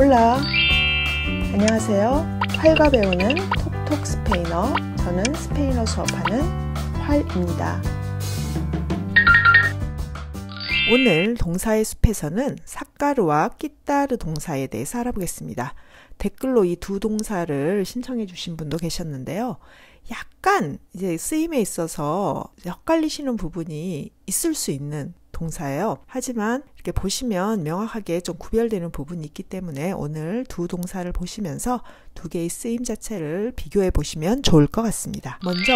홀라 안녕하세요 활과 배우는 톡톡 스페인어 저는 스페인어 수업하는 활입니다 오늘 동사의 숲에서는 삿가르와 끼따르 동사에 대해서 알아보겠습니다 댓글로 이 두 동사를 신청해 주신 분도 계셨는데요 약간 이제 쓰임에 있어서 헷갈리시는 부분이 있을 수 있는 동사예요. 하지만 이렇게 보시면 명확하게 좀 구별되는 부분이 있기 때문에 오늘 두 동사를 보시면서 두 개의 쓰임 자체를 비교해 보시면 좋을 것 같습니다. 먼저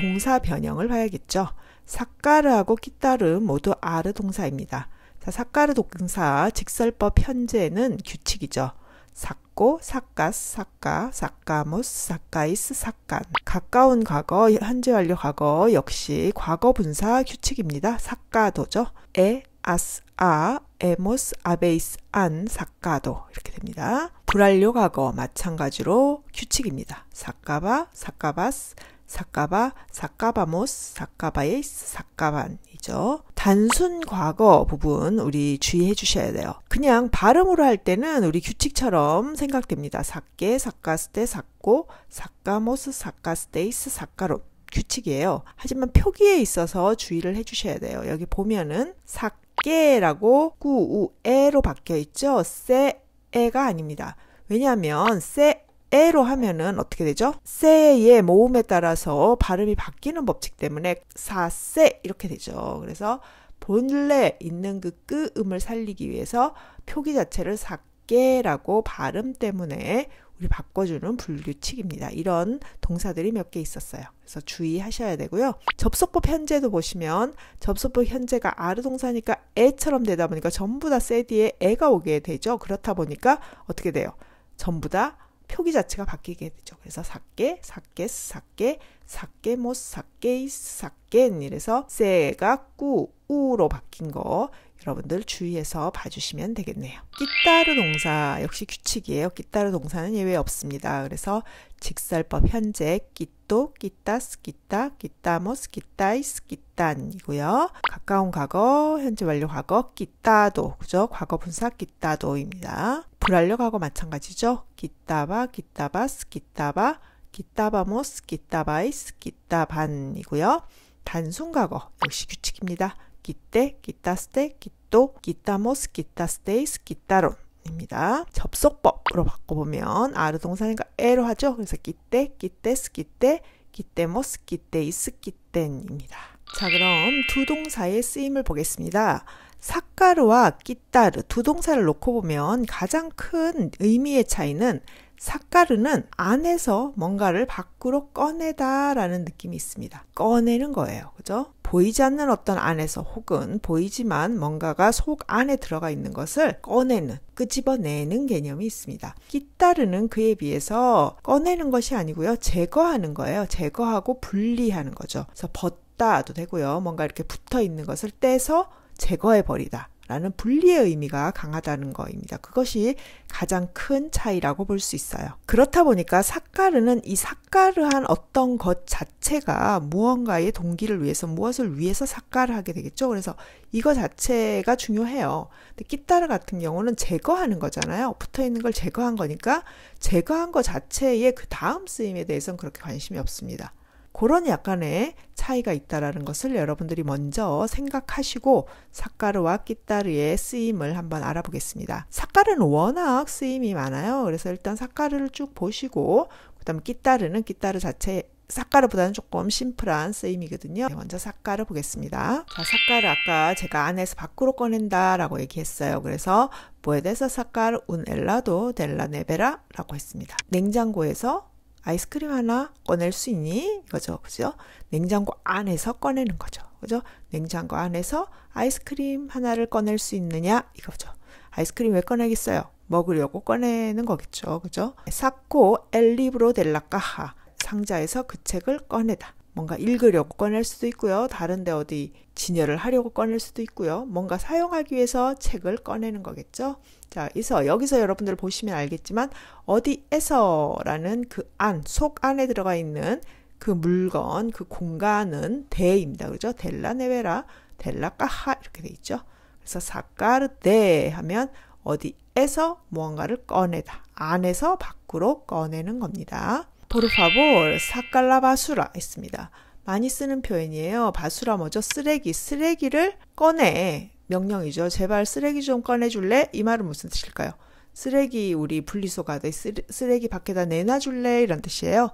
동사 변형을 봐야겠죠. 사카르하고 끼다르 모두 아르 동사입니다. 사카르 동사 직설법 현재는 규칙이죠. 삭고, 삭가스, 삭가, 삭가무스, 삭가이스, 삭간. 가까운 과거, 현재 완료 과거 역시 과거 분사 규칙입니다. 삭가도죠. 에, 아스, 아, 에모스, 아베이스, 안, 삭가도. 이렇게 됩니다. 불완료 과거 마찬가지로 규칙입니다. 삭가바, 삭가바스, 삭가바, 삭가바모스, 삭가바이스, 삭가반. 있죠. 단순 과거 부분 우리 주의해 주셔야 돼요. 그냥 발음으로 할 때는 우리 규칙처럼 생각됩니다. 사께, 사카스테, 사고, 사카모스, 사카스테이스, 사카로 규칙이에요. 하지만 표기에 있어서 주의를 해 주셔야 돼요. 여기 보면은 사께라고 꾸우에로 바뀌어 있죠. 세에가 아닙니다. 왜냐하면 세 에로 하면은 어떻게 되죠? 세의 모음에 따라서 발음이 바뀌는 법칙 때문에 사세 이렇게 되죠. 그래서 본래 있는 그끄 음을 살리기 위해서 표기 자체를 사께라고 발음 때문에 우리 바꿔주는 불규칙입니다. 이런 동사들이 몇 개 있었어요. 그래서 주의하셔야 되고요. 접속법 현재도 보시면 접속법 현재가 아르 동사니까 에처럼 되다 보니까 전부 다 세 뒤에 에가 오게 되죠. 그렇다 보니까 어떻게 돼요? 전부 다 표기 자체가 바뀌게 되죠. 그래서 사께, 사께, 사께, 사께, 모, 사께, 사께 이래서 세가 꾸, 우로 바뀐 거 여러분들 주의해서 봐주시면 되겠네요. 끼따르 동사 역시 규칙이에요. 끼따르 동사는 예외 없습니다. 그래서 직설법 현재 끼또, 끼따스, 끼따, 끼따모스, 끼따이스, 끼딴이고요. 가까운 과거, 현재 완료 과거, 끼따도, 그죠? 과거 분사 끼따도입니다. 불활력하고 마찬가지죠. 기타바, 기타바스, 기타바, 기타바모스, 기타바이스, 기타반이고요. 단순 과거 역시 규칙입니다. 기때, 기타스테, 기또, 기타모스, 기타스테이스, 기타론 입니다. 접속법으로 바꿔보면 아르 동사니까 에로 하죠. 그래서 기때, 기때스, 기때, 기때모스, 기때이스, 기땐입니다. 자 그럼 두 동사의 쓰임을 보겠습니다. 사카르와 끼따르 두 동사를 놓고 보면 가장 큰 의미의 차이는 사카르는 안에서 뭔가를 밖으로 꺼내다 라는 느낌이 있습니다. 꺼내는 거예요. 그죠? 보이지 않는 어떤 안에서 혹은 보이지만 뭔가가 속 안에 들어가 있는 것을 꺼내는, 끄집어내는 개념이 있습니다. 끼따르는 그에 비해서 꺼내는 것이 아니고요. 제거하는 거예요. 제거하고 분리하는 거죠. 그래서 벗다도 되고요. 뭔가 이렇게 붙어 있는 것을 떼서 제거해버리다. 라는 분리의 의미가 강하다는 거입니다. 그것이 가장 큰 차이라고 볼 수 있어요. 그렇다 보니까 사카르는 이 사카르한 어떤 것 자체가 무언가의 동기를 위해서 무엇을 위해서 사카르 하게 되겠죠. 그래서 이거 자체가 중요해요. 근데 끼따르 같은 경우는 제거하는 거잖아요. 붙어 있는 걸 제거한 거니까 제거한 것 자체의 그 다음 쓰임에 대해서는 그렇게 관심이 없습니다. 그런 약간의 차이가 있다라는 것을 여러분들이 먼저 생각하시고 사카르와 끼따르의 쓰임을 한번 알아보겠습니다. 사카르는 워낙 쓰임이 많아요. 그래서 일단 사카르를 쭉 보시고 그다음 끼따르는 끼따르 자체 사카르보다는 조금 심플한 쓰임이거든요. 네, 먼저 사카르 보겠습니다. 자, 사카르 아까 제가 안에서 밖으로 꺼낸다라고 얘기했어요. 그래서 뭐에 대해서 s s a 운 엘라도 델라 e 베라라고 했습니다. 냉장고에서 아이스크림 하나 꺼낼 수 있니? 이거죠. 그죠? 냉장고 안에서 꺼내는 거죠. 그죠? 냉장고 안에서 아이스크림 하나를 꺼낼 수 있느냐? 이거죠. 아이스크림 왜 꺼내겠어요? 먹으려고 꺼내는 거겠죠. 그죠? 사코 엘리브로 델라카하. 상자에서 그 책을 꺼내다. 뭔가 읽으려고 꺼낼 수도 있고요. 다른데 어디 진열을 하려고 꺼낼 수도 있고요. 뭔가 사용하기 위해서 책을 꺼내는 거겠죠. 자, 이서 여기서 여러분들 보시면 알겠지만 어디에서라는 그 안, 속 안에 들어가 있는 그 물건, 그 공간은 대입니다. 그죠? 델라네베라, 델라까하 이렇게 돼 있죠. 그래서 사카르데 하면 어디에서 무언가를 꺼내다. 안에서 밖으로 꺼내는 겁니다. por favor, 사깔라 바수라 있습니다. 많이 쓰는 표현이에요. 바수라 뭐죠? 쓰레기, 쓰레기를 꺼내. 명령이죠. 제발 쓰레기 좀 꺼내줄래? 이 말은 무슨 뜻일까요? 쓰레기 우리 분리소 가되 쓰레기 밖에다 내놔줄래? 이런 뜻이에요.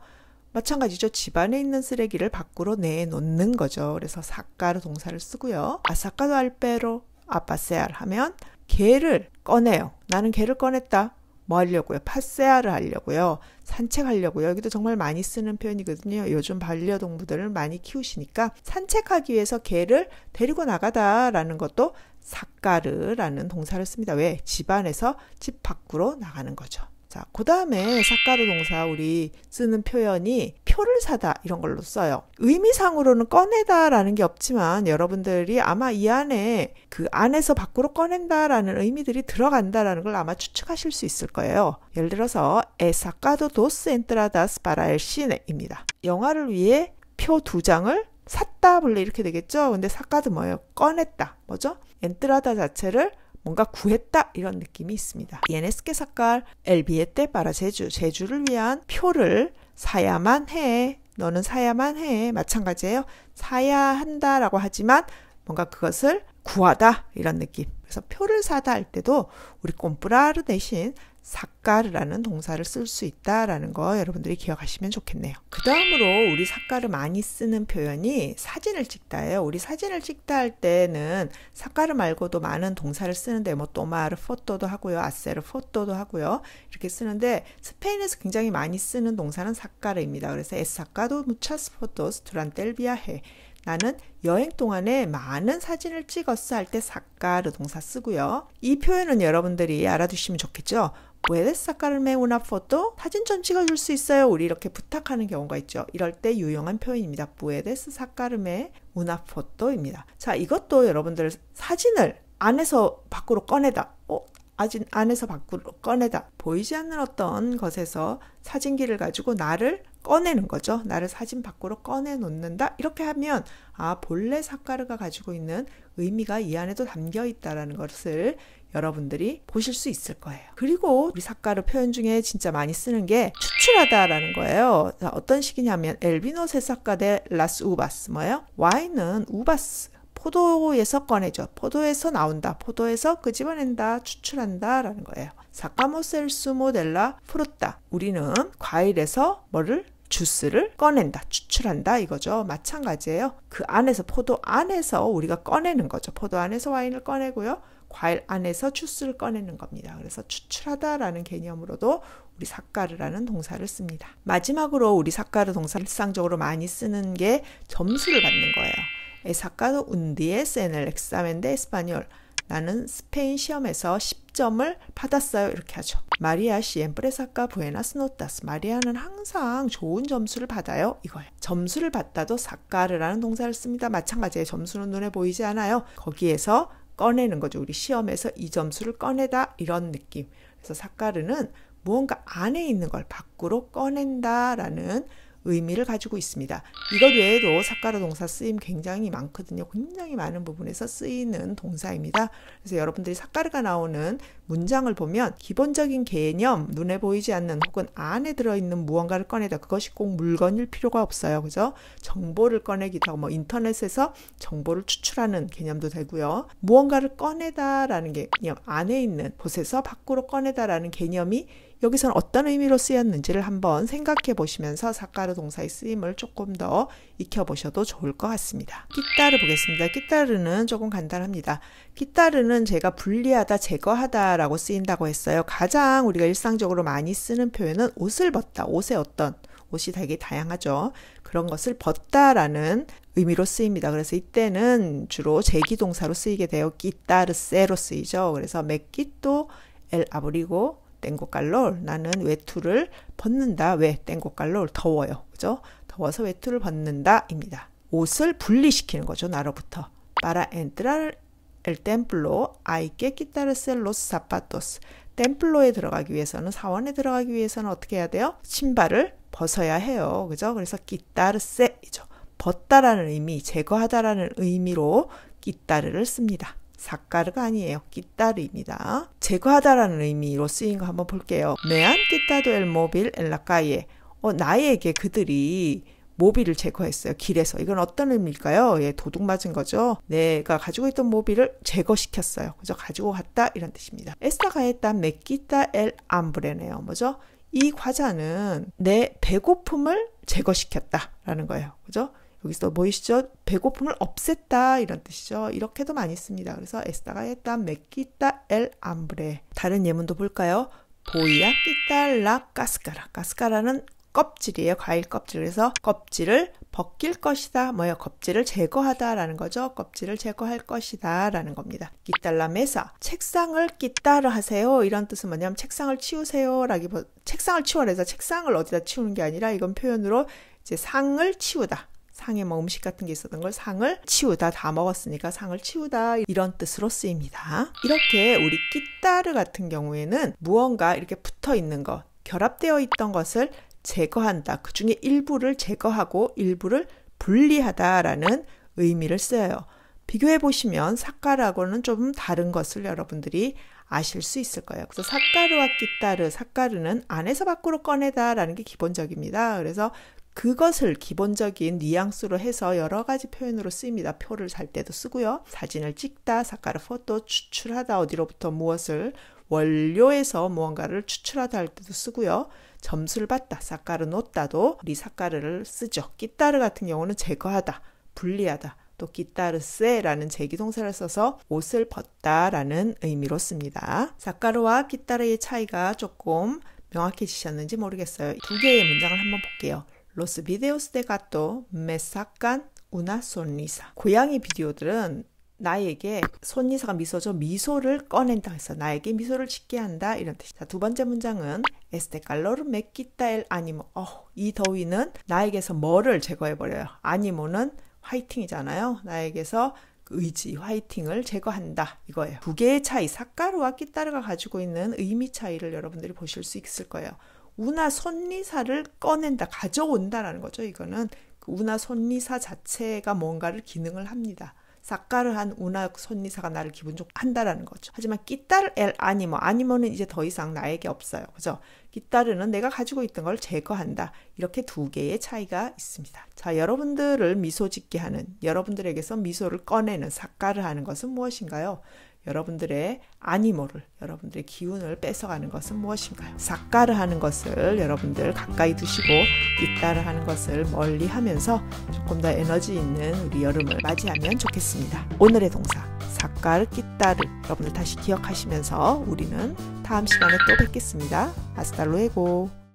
마찬가지죠. 집안에 있는 쓰레기를 밖으로 내놓는 거죠. 그래서 사까로 동사를 쓰고요. 아사까도 알빼로 아빠세알 하면 개를 꺼내요. 나는 개를 꺼냈다. 뭐 하려고요? 파세아를 하려고요. 산책하려고요. 여기도 정말 많이 쓰는 표현이거든요. 요즘 반려동물들을 많이 키우시니까 산책하기 위해서 개를 데리고 나가다라는 것도 사까르라는 동사를 씁니다. 왜? 집안에서 집 밖으로 나가는 거죠. 자, 그 다음에 사카르 동사 우리 쓰는 표현이 표를 사다 이런 걸로 써요. 의미상으로는 꺼내다라는 게 없지만 여러분들이 아마 이 안에 그 안에서 밖으로 꺼낸다라는 의미들이 들어간다라는 걸 아마 추측하실 수 있을 거예요. 예를 들어서 에사카도 도스 엔트라다스 바라 엘 시네입니다. 영화를 위해 표 두 장을 샀다 원래 이렇게 되겠죠. 근데 사카드 뭐예요? 꺼냈다. 뭐죠? 엔트라다 자체를 뭔가 구했다 이런 느낌이 있습니다. Tienes que 엘비에테 빠라제주 제주를 위한 표를 사야만 해. 너는 사야만 해. 마찬가지예요. 사야 한다라고 하지만 뭔가 그것을 구하다 이런 느낌. 그래서 표를 사다 할 때도 우리 꼼프라르 대신 사가르라는 동사를 쓸 수 있다라는 거 여러분들이 기억하시면 좋겠네요. 그 다음으로 우리 사가르 많이 쓰는 표현이 사진을 찍다예요. 우리 사진을 찍다 할 때는 사가르 말고도 많은 동사를 쓰는데 뭐 또마르 포토도 하고요. 아세르 포토도 하고요. 이렇게 쓰는데 스페인에서 굉장히 많이 쓰는 동사는 사가르입니다 그래서 에 s sacado muchas f o t 나는 여행 동안에 많은 사진을 찍었어 할 때사가르 동사 쓰고요. 이 표현은 여러분들이 알아두시면 좋겠죠. ¿Puedes sacarme una foto? 사진 좀 찍어줄 수 있어요? 우리 이렇게 부탁하는 경우가 있죠. 이럴 때 유용한 표현입니다. ¿Puedes sacarme una foto입니다. 자, 이것도 여러분들 사진을 안에서 밖으로 꺼내다. 어, 아직 안에서 밖으로 꺼내다. 보이지 않는 어떤 것에서 사진기를 가지고 나를 꺼내는 거죠. 나를 사진 밖으로 꺼내놓는다. 이렇게 하면 아 본래 사카르가 가지고 있는 의미가 이 안에도 담겨 있다라는 것을 여러분들이 보실 수 있을 거예요. 그리고 우리 사과를 표현 중에 진짜 많이 쓰는 게 추출하다라는 거예요. 어떤 식이냐면 엘비노 세사카데 라스 우바스 뭐예요? 와인은 우바스 포도에서 꺼내죠. 포도에서 나온다. 포도에서 끄집어낸다. 추출한다라는 거예요. 사카모셀스모 델라 프루타. 우리는 과일에서 뭐를 주스를 꺼낸다, 추출한다 이거죠. 마찬가지예요. 그 안에서 포도 안에서 우리가 꺼내는 거죠. 포도 안에서 와인을 꺼내고요. 과일 안에서 추수를 꺼내는 겁니다. 그래서 추출하다라는 개념으로도 우리 사카르라는 동사를 씁니다. 마지막으로 우리 사카르 동사 일상적으로 많이 쓰는 게 점수를 받는 거예요. 에사카도 운디에스 n e 엑 e x a m 스파니 e 나는 스페인 시험에서 10점을 받았어요. 이렇게 하죠. 마리아 시엠프레 사카 부에나스 노타스. 마리아는 항상 좋은 점수를 받아요. 이거예요. 점수를 받다도 사카르라는 동사를 씁니다. 마찬가지에 점수는 눈에 보이지 않아요. 거기에서 꺼내는 거죠. 우리 시험에서 이 점수를 꺼내다 이런 느낌. 그래서 사카르는 무언가 안에 있는 걸 밖으로 꺼낸다라는 의미를 가지고 있습니다. 이것 외에도 사카라 동사 쓰임 굉장히 많거든요. 굉장히 많은 부분에서 쓰이는 동사입니다. 그래서 여러분들이 사카르가 나오는 문장을 보면 기본적인 개념, 눈에 보이지 않는 혹은 안에 들어있는 무언가를 꺼내다 그것이 꼭 물건일 필요가 없어요. 그죠? 정보를 꺼내기도 하고 뭐 인터넷에서 정보를 추출하는 개념도 되고요. 무언가를 꺼내다라는 게 그냥 안에 있는 곳에서 밖으로 꺼내다라는 개념이 여기서는 어떤 의미로 쓰였는지를 한번 생각해 보시면서 사카르 동사의 쓰임을 조금 더 익혀 보셔도 좋을 것 같습니다. 끼따르 보겠습니다. 끼따르는 조금 간단합니다. 끼따르는 제가 분리하다, 제거하다라고 쓰인다고 했어요. 가장 우리가 일상적으로 많이 쓰는 표현은 옷을 벗다, 옷의 어떤 옷이 되게 다양하죠. 그런 것을 벗다라는 의미로 쓰입니다. 그래서 이때는 주로 제기동사로 쓰이게 되어 끼따르세로 쓰이죠. 그래서 맥기또 엘 아브리고 땡고깔롤 나는 외투를 벗는다. 왜? 땡고깔롤 더워요. 그죠? 더워서 외투를 벗는다입니다. 옷을 분리시키는 거죠. 나로부터. Para entrar el templo hay que quitarse los zapatos. 템플로에 들어가기 위해서는 사원에 들어가기 위해서는 어떻게 해야 돼요? 신발을 벗어야 해요. 그죠? 그래서 끼따르세이죠. 벗다라는 의미, 제거하다라는 의미로 끼따르를 씁니다. 사카르가 아니에요. 깃다르입니다 제거하다라는 의미로 쓰인 거 한번 볼게요. 매안깃다도엘 모빌 엘라카이에 어, 나에게 그들이 모빌을 제거했어요. 길에서. 이건 어떤 의미일까요? 예, 도둑 맞은 거죠. 내가 가지고 있던 모빌을 제거시켰어요. 그죠? 가지고 갔다 이런 뜻입니다. 에스타가 했던 메끼타 엘 암브레네요. 뭐죠? 이 과자는 내 배고픔을 제거시켰다라는 거예요. 그죠? 여기서 보이시죠 배고픔을 없앴다 이런 뜻이죠. 이렇게도 많이 씁니다. 그래서 에스다가 했다, 맥기다, 엘 암브레. 다른 예문도 볼까요? 보이야 끼다 라 까스카라. 까스카라는 껍질이에요. 과일 껍질. 그래서 껍질을 벗길 것이다. 뭐야 껍질을 제거하다라는 거죠. 껍질을 제거할 것이다라는 겁니다. 깃달라 메사. 책상을 깃따라 하세요. 이런 뜻은 뭐냐면 책상을 치우세요라기보 책상을 치워내서 책상을 어디다 치우는 게 아니라 이건 표현으로 이제 상을 치우다. 상에 뭐 음식 같은 게 있었던 걸 상을 치우다 다 먹었으니까 상을 치우다 이런 뜻으로 쓰입니다. 이렇게 우리 끼따르 같은 경우에는 무언가 이렇게 붙어 있는 것, 결합되어 있던 것을 제거한다. 그 중에 일부를 제거하고 일부를 분리하다라는 의미를 써요. 비교해 보시면 삿가루하고는 조금 다른 것을 여러분들이 아실 수 있을 거예요. 그래서 삿가르와 끼따르, 삿가르는 안에서 밖으로 꺼내다라는 게 기본적입니다. 그래서 그것을 기본적인 뉘앙스로 해서 여러 가지 표현으로 쓰입니다. 표를 살 때도 쓰고요. 사진을 찍다, 사카르 포토, 추출하다, 어디로부터 무엇을, 원료에서 무언가를 추출하다 할 때도 쓰고요. 점수를 받다, 사카르 놓다도 우리 사카르를 쓰죠. 끼따르 같은 경우는 제거하다, 분리하다, 또 기타르세라는 제기동사를 써서 옷을 벗다라는 의미로 씁니다. 사카르와 기타르의 차이가 조금 명확해지셨는지 모르겠어요. 두 개의 문장을 한번 볼게요. los videos de gato me sacan una sonrisa. 고양이 비디오들은 나에게 손이사가 미소죠. 미소를 꺼낸다 해서 나에게 미소를 짓게 한다 이런 뜻. 자, 두 번째 문장은 este calor me quita el ánimo. 어, 이 더위는 나에게서 뭐를 제거해 버려요. 아니모는 화이팅이잖아요. 나에게서 그 의지, 화이팅을 제거한다. 이거예요. 두 개의 차이, 사카루와 끼따르가 가지고 있는 의미 차이를 여러분들이 보실 수 있을 거예요. 운하 손리사를 꺼낸다, 가져온다라는 거죠. 이거는 그 운하 손리사 자체가 뭔가를 기능을 합니다. 사카를한 운하 손리사가 나를 기분 좋게 한다라는 거죠. 하지만 깃달 르엘 아니모, 아니모는 이제 더 이상 나에게 없어요. 그죠? 깃따르는 내가 가지고 있던 걸 제거한다. 이렇게 두 개의 차이가 있습니다. 자, 여러분들을 미소 짓게 하는, 여러분들에게서 미소를 꺼내는 사카를 하는 것은 무엇인가요? 여러분들의 아니모를 여러분들의 기운을 뺏어가는 것은 무엇인가요? 사가를 하는 것을 여러분들 가까이 두시고 뒷다를 하는 것을 멀리 하면서 조금 더 에너지 있는 우리 여름을 맞이하면 좋겠습니다. 오늘의 동사 사가를 끼따를 여러분들 다시 기억하시면서 우리는 다음 시간에 또 뵙겠습니다. 아스탈로에고